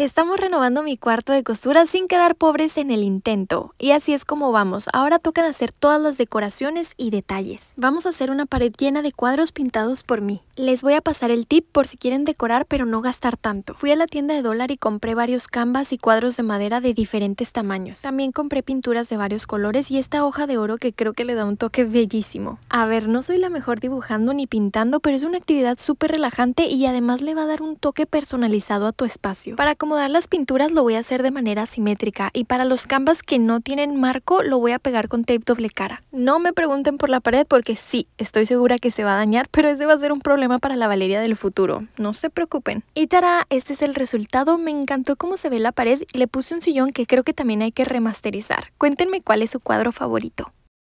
Estamos renovando mi cuarto de costura sin quedar pobres en el intento. Y así es como vamos. Ahora tocan hacer todas las decoraciones y detalles. Vamos a hacer una pared llena de cuadros pintados por mí. Les voy a pasar el tip por si quieren decorar pero no gastar tanto. Fui a la tienda de dólar y compré varios canvas y cuadros de madera de diferentes tamaños. También compré pinturas de varios colores y esta hoja de oro que creo que le da un toque bellísimo. A ver, no soy la mejor dibujando ni pintando, pero es una actividad súper relajante y además le va a dar un toque personalizado a tu espacio. Para acomodar las pinturas lo voy a hacer de manera simétrica y para los canvas que no tienen marco lo voy a pegar con tape doble cara. No me pregunten por la pared porque sí, estoy segura que se va a dañar, pero ese va a ser un problema para la Valeria del futuro, no se preocupen. Y tara, este es el resultado, me encantó cómo se ve la pared, y le puse un sillón que creo que también hay que remasterizar. Cuéntenme cuál es su cuadro favorito.